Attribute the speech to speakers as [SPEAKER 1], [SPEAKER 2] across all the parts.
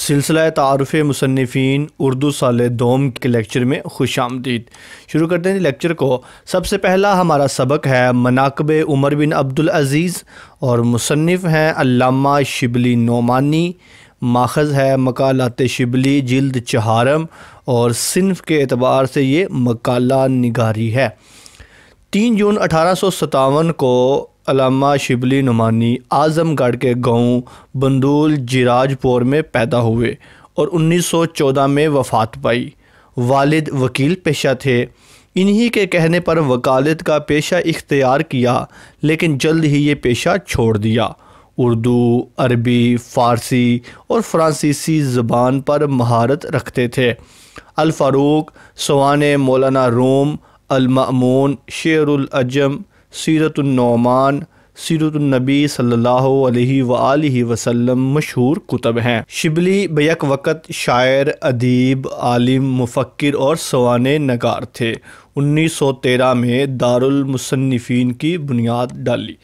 [SPEAKER 1] सिलसिला तारफ़ मुसनफ़ी उर्दू साल दोम के लेक्चर में खुश आमदीद शुरू करते हैं लेक्चर को सबसे पहला हमारा सबक है मनाकब उमर बिन अब्दुल अज़ीज़ और मुसनफ़ हैं अल्लामा शिबली नोमानी माखज़ है मकालत शिबली जल्द चहारम और सिनफ के अतबार से ये मकाला निगारी है तीन जून अठारह सौ सतावन को अलामा शिबली नुमानी आज़मगढ़ के गांव बंदूल जिराजपुर में पैदा हुए और 1914 में वफात पाई वालिद वकील पेशा थे इन्हीं के कहने पर वकालत का पेशा इख्तियार किया लेकिन जल्द ही ये पेशा छोड़ दिया उर्दू अरबी फ़ारसी और फ्रांसीसी ज़बान पर महारत रखते थे अलफ़ारूक सवान मौलाना रोम अलमून शेरुल अजम सीरतुलनौमान सीरतुलनबी सल्ला वसम मशहूर कुतब हैं शिबली बैक वक़्त शायर अदीब आलिम मुफक्र और सवान नगार थे उन्नीस सौ तेरह में दारुलमसनफ़ीन की बुनियाद डाली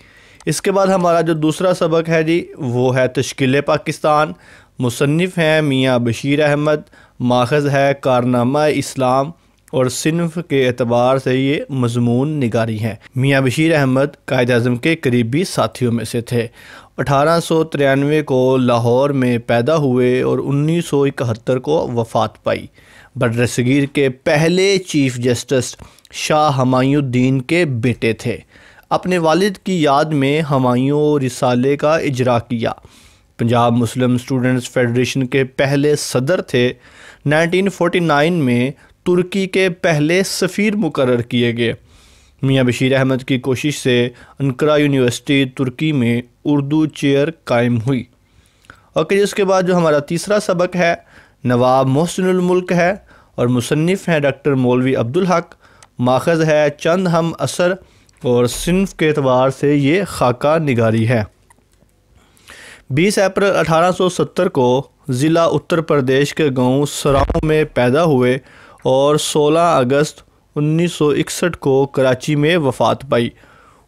[SPEAKER 1] इसके बाद हमारा जो दूसरा सबक है जी वो है तश्किल पाकिस्तान मुसनफ़ हैं मियाँ बशीर अहमद माखज़ है कारनामा इस्लाम और सिनफ के अतबार से ये मजमून निगारी हैं मियाँ बशीर अहमद कायद अजम के करीबी साथियों में से थे अठारह सौ तिरानवे को लाहौर में पैदा हुए और उन्नीस सौ इकहत्तर को वफात पाई बड्रसगीर के पहले चीफ जस्टिस शाह हमायुद्दीन के बेटे थे अपने वालिद की याद में और रिसाले का इजरा किया पंजाब मुस्लिम स्टूडेंट्स फेडरेशन के पहले सदर थे 1949 में तुर्की के पहले सफ़ीर मुकर किए गए मियाँ बशीर अहमद की कोशिश से अनकरा यूनिवर्सिटी तुर्की में उर्दू चेयर कायम हुई ओके जिसके बाद जो हमारा तीसरा सबक है नवाब मोहसिनमल्क है और मुसनफ़ हैं डॉक्टर मौलवी अब्दुल हक माखज़ है चंद हम असर और सिंफ के अतबार से ये खाका निगारी है 20 अप्रैल 1870 को ज़िला उत्तर प्रदेश के गांव सराओं में पैदा हुए और 16 अगस्त 1961 को कराची में वफात पाई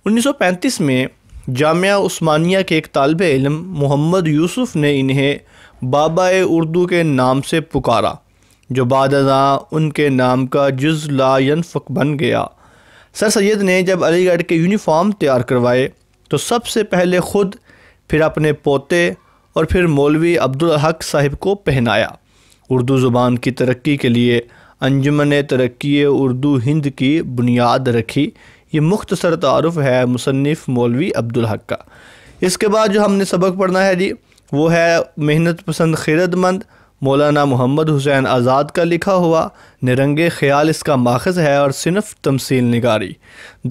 [SPEAKER 1] 1935 में जामिया उस्मानिया के एक तालब इलम मोहम्मद यूसुफ ने इन्हें बाबा उर्दू के नाम से पुकारा जो बाद उनके नाम का जुज लायनफक बन गया सर सैद ने जब अलीगढ़ के यूनिफॉर्म तैयार करवाए तो सबसे पहले ख़ुद फिर अपने पोते और फिर मौलवी अब्दुल हक साहिब को पहनाया उर्दू ज़ुबान की तरक्की के लिए अंजुमन तरक्की उर्दू हिंद की बुनियाद रखी ये मुख्तसर तारफ़ है मुसनफ़ मौलवी अब्दुल हक का इसके बाद जो हमने सबक पढ़ना है जी वो है मेहनत पसंद खीरतमंद मौलाना मोहम्मद हुसैन आज़ाद का लिखा हुआ निरंगे ख्याल इसका माखज़ है और सिनफ तमसील निगारी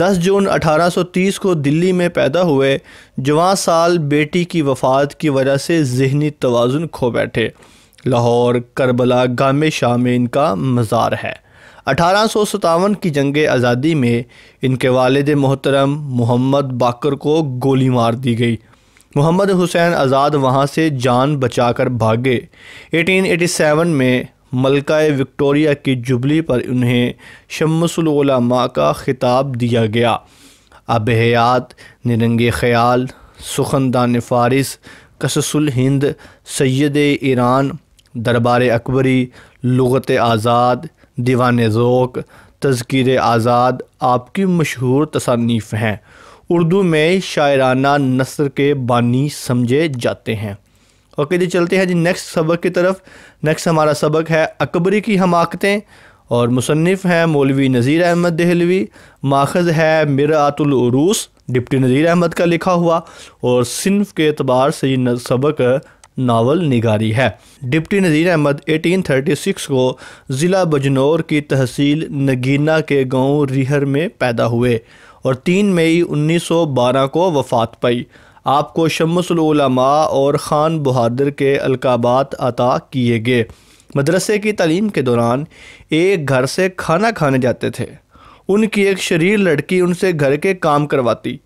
[SPEAKER 1] 10 जून 1830 को दिल्ली में पैदा हुए जवां साल बेटी की वफ़ात की वजह से जहनी तोज़ुन खो बैठे लाहौर करबला गाम शाह में इनका मज़ार है अठारह सौ सतावन की जंग आज़ादी में इनके वालद मोहतरम मोहम्मद बाकर को गोली मार दी गई मोहम्मद हुसैन आज़ाद वहाँ से जान बचाकर भागे 1887 में मलका विक्टोरिया की जुबली पर उन्हें शमसलमा का खिताब दिया गया अब हयात निरंग ख्याल सुखनदान फ़ारिस कससुल हिंद सैद ईरान दरबार अकबरी लगत आज़ाद दीवान ज़ोक तज़किर आज़ाद आपकी मशहूर तसनीफ़ हैं उर्दू में शायराना नसर के बानी समझे जाते हैं ओके जी चलते हैं जी नेक्स्ट सबक की तरफ नेक्स्ट हमारा सबक है अकबरी की हमाकतें और मुसनफ़ हैं मौलवी नज़ीर अहमद दहलवी माखज़ है मिरातलूस डिप्टी नज़ीर अहमद का लिखा हुआ और सिनफ के अतबार से ये सबक नावल निगारी है डिप्टी नज़ीर अहमद 1836 को ज़िला बजनौर की तहसील नगीना के गांव रिहर में पैदा हुए और 3 मई 1912 को वफात पाई आपको शमसलमा और ख़ान बहादुर के अलकाबात अता किए गए मदरसे की तलीम के दौरान एक घर से खाना खाने जाते थे उनकी एक शरीर लड़की उनसे घर के काम करवाती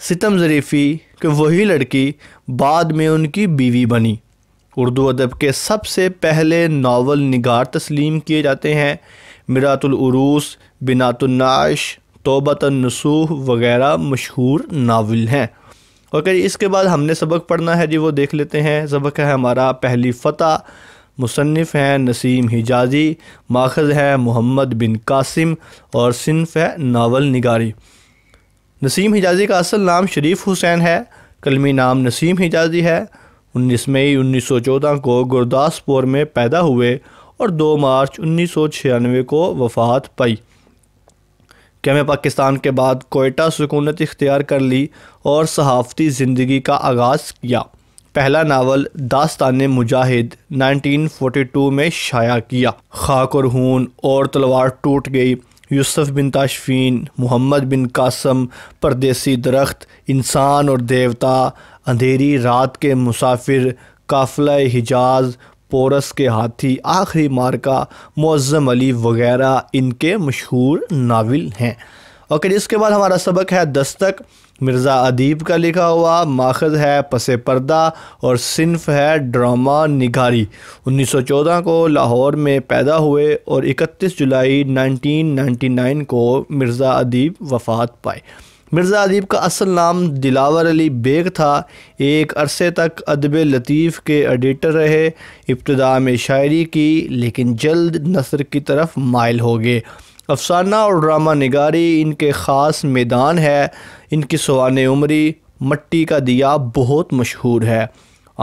[SPEAKER 1] सितम ज़रीफ़ी कि वही लड़की बाद में उनकी बीवी बनी उर्दू अदब के सबसे पहले नावल निगार तस्लीम किए जाते हैं मिरातुलरूस बिनातुलनाश तोबतनसूह वगैरह मशहूर नावल हैं और कहीं इसके बाद हमने सबक पढ़ना है जी वो देख लेते हैं सबक है हमारा पहली फ़तह मुसनफ़ हैं नसीम हिजाजी माखज़ है मोहम्मद बिन कासिम और सिनफ है नावल निगारी नसीम हिजाजी का असल नाम शरीफ हुसैन है कलमी नाम नसीम हिजाजी है 19 मई 1914 को गुरदासपुर में पैदा हुए और 2 मार्च छियानवे को वफात पाई कैम पाकिस्तान के बाद कोयटा सुकूनत इख्तियार कर ली और सहाफ़ती ज़िंदगी का आगाज़ किया पहला नावल दास्तान मुजाहिद 1942 में शाया किया खाक और हून और तलवार टूट गई यूसुफ बिन ताशफीन मोहम्मद बिन कासम परदेसी दरख्त इंसान और देवता अंधेरी रात के मुसाफिर काफिला हिजाज पोरस के हाथी आखिरी मार्का मुज़म अली वगैरह इनके मशहूर नावल हैं और इसके बाद हमारा सबक है दस्तक मिर्ज़ा अदीब का लिखा हुआ माखज है पस पर्दा और सिनफ है ड्रामा निगारी 1914 को लाहौर में पैदा हुए और 31 जुलाई 1999 को मिर्ज़ा अदीब वफ़ात पाए मिर्ज़ा अदीब का असल नाम दिलावर अली बेग था एक अरसे तक अदब लतीफ़ के एडिटर रहे इब्तदा में शायरी की लेकिन जल्द नसर की तरफ मायल हो गए अफसाना और ड्रामा निगारी इनके ख़ास मैदान है इनकी सवान उमरी मट्टी का दिया बहुत मशहूर है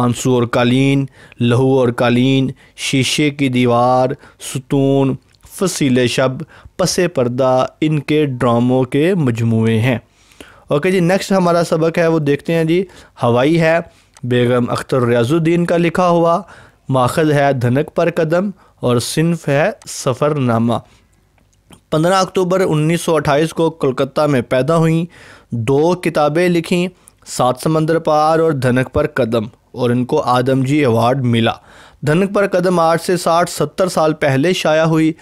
[SPEAKER 1] आंसू और कालीन लहू और कालीन शीशे की दीवार सुतून फसीले शब पसे पर्दा इनके ड्रामों के मजमू हैं ओके जी नेक्स्ट हमारा सबक है वो देखते हैं जी हवाई है बेगम अख्तर रियाजुद्दीन का लिखा हुआ माखज है धनक पर कदम और सिनफ है सफ़रनामा 15 अक्टूबर 1928 को कोलकाता में पैदा हुई दो किताबें लिखीं सात समंदर पार और धनक पर कदम और इनको आदमजी अवार्ड मिला धनक पर कदम आठ से साठ सत्तर साल पहले शाया हुई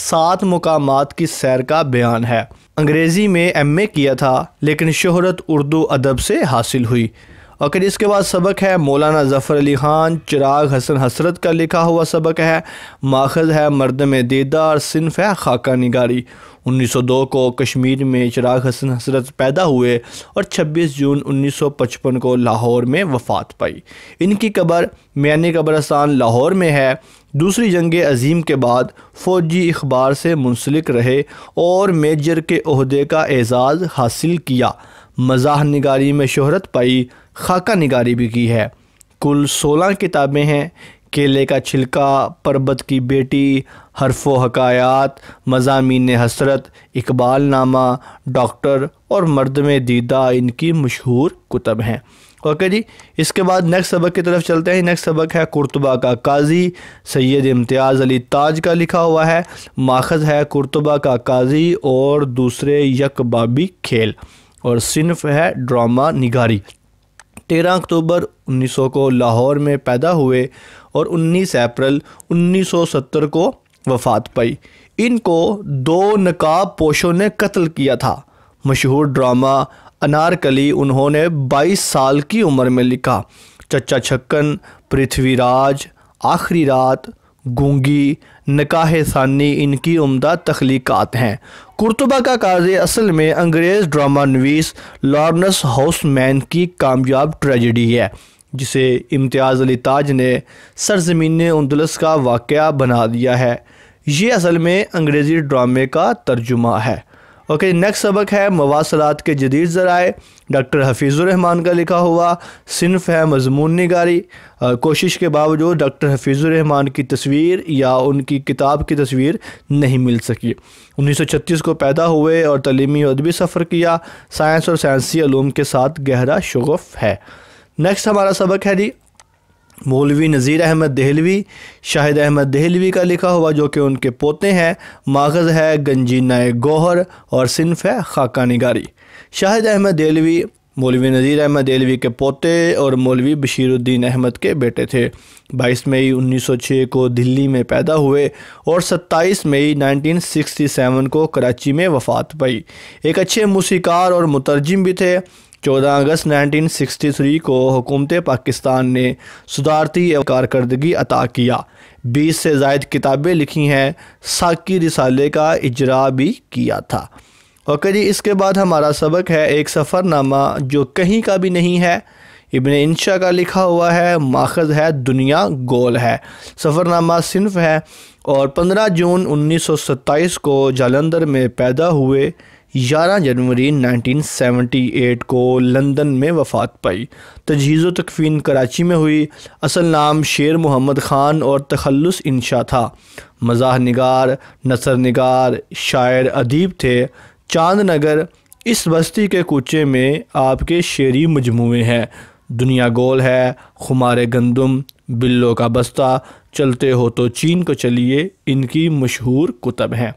[SPEAKER 1] सात मुकाम की सैर का बयान है अंग्रेज़ी में एमए किया था लेकिन शहरत उर्दू अदब से हासिल हुई और फिर इसके बाद सबक है मौलाना ज़फ़र अली ख़ान चिराग हसन हसरत का लिखा हुआ सबक है माखज़ है मर्दम दीदार सिनफ है खाका निगारी 1902 को कश्मीर में चिराग हसन हसरत पैदा हुए और 26 जून 1955 को लाहौर में वफ़ात पाई इनकी कबर मैनी कब्रस्तान लाहौर में है दूसरी जंग अजीम के बाद फ़ौजी अखबार से मुंसलिक रहे और मेजर के अहदे का एजाज़ हासिल किया मजाह निगारी में शहरत पाई खाका निगारी भी की है कुल सोलह किताबें हैं केले का छिलका परबत की बेटी हरफो हकायात मजामी हसरत इकबाल नामा डॉक्टर और मर्द में दीदा इनकी मशहूर कुतब हैं ओके जी इसके बाद नेक्स्ट सबक की तरफ चलते हैं नेक्स्ट सबक है कुर्तबा का काजी सैयद इम्तियाज़ अली ताज का लिखा हुआ है माखज है कुर्तबा का काजी और दूसरे यकबाबी खेल और सिनफ है ड्रामा निगारी तेरह अक्टूबर 1900 को लाहौर में पैदा हुए और 19 अप्रैल 1970 को वफात पाई इनको दो नकाब पोशों ने कत्ल किया था मशहूर ड्रामा अनारकली उन्होंने 22 साल की उम्र में लिखा चचा छक्कन पृथ्वीराज आखिरी रात गूंगी नकाह सानी इनकी उम्दा तख्लीक़ात हैं कुरतबा का काज असल में अंग्रेज़ ड्रामा नवीस लॉर्नस हाउसमैन की कामयाब ट्रेजडी है जिसे इम्तियाज़ अली ताज ने सरजमीन उन्दलस का वाक़ बना दिया है ये असल में अंग्रेज़ी ड्रामे का तर्जुमा है ओके नेक्स्ट सबक है मवासलात के जदीद ज़राए डॉक्टर हफीज़ुररहमान का लिखा हुआ सिनफ है मजमून आ, कोशिश के बावजूद डॉक्टर हफीज़ुररहमान की तस्वीर या उनकी किताब की तस्वीर नहीं मिल सकी 1936 को पैदा हुए और तलीमी अदबी सफ़र किया साइंस और साइंसी आलूम के साथ गहरा शगफ़ है नेक्स्ट हमारा सबक है जी मौलवी नज़ीर अहमद दहलवी शाहिद अहमद दहलवी का लिखा हुआ जो कि उनके पोते हैं माखज़ है गंजीना गौहर और सिनफ है खाका निगारी शाहिद अहमद दहलवी मौलवी नज़ीर अहमद दहलवी के पोते और मौलवी बशीरुद्दीन अहमद के बेटे थे 22 मई 1906 को दिल्ली में पैदा हुए और 27 मई 1967 को कराची में वफ़ात पाई एक अच्छे मूसीकार और मुतरजम भी थे 14 अगस्त 1963 को हुकूमत पाकिस्तान ने सुधारती कारकर्दगी अता किया 20 से जायद किताबें लिखी हैं साकी रिसाले का इजरा भी किया था ओके जी इसके बाद हमारा सबक है एक सफ़रनामा जो कहीं का भी नहीं है इबन इंशा का लिखा हुआ है माखज है दुनिया गोल है सफ़रनामा सिनफ है और 15 जून 1927 को जालंधर में पैदा हुए ग्यारह जनवरी 1978 को लंदन में वफात पाई तजहीज़ तकफीन कराची में हुई असल नाम शेर मोहम्मद ख़ान और तखलस इंशा था मज़ाह नगार नसर नगार शायर अदीब थे चांद नगर इस बस्ती के कूचे में आपके शेरी मजमू हैं दुनिया गोल है खुमार गंदम बिल्लों का बस्ता चलते हो तो चीन को चलिए इनकी मशहूर कुतब हैं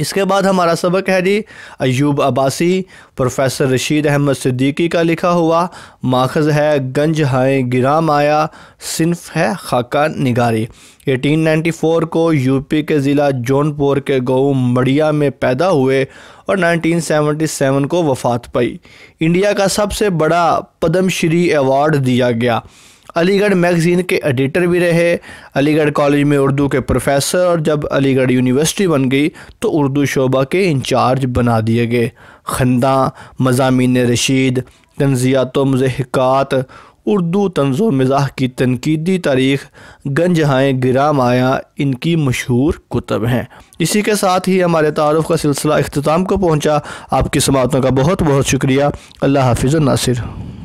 [SPEAKER 1] इसके बाद हमारा सबक है जी अयूब अब्बासी प्रोफेसर रशीद अहमद सिद्दीकी का लिखा हुआ माखज़ है गंज हाय गिराम आया सिंफ है खाका निगारी 1894 को यूपी के ज़िला जौनपुर के गऊ मड़िया में पैदा हुए और 1977 को वफात पाई इंडिया का सबसे बड़ा पद्मश्री श्री अवार्ड दिया गया अलीगढ़ मैगज़ीन के एडिटर भी रहे अलीगढ़ कॉलेज में उर्दू के प्रोफेसर और जब अलीगढ़ यूनिवर्सिटी बन गई तो उर्दू शोबा के इंचार्ज बना दिए गए खंदा मजामी रशीद तनजियात मजहक़ात उर्दू तंज मज़ाह की तनकीदी तारीख गंजहाएँ ग्राम आया इनकी मशहूर कुतब हैं इसी के साथ ही हमारे तारफ़ का सिलसिला अख्ताम को पहुँचा आपकी समातों का बहुत बहुत शुक्रिया अल्लाह हाफिज़ नासिर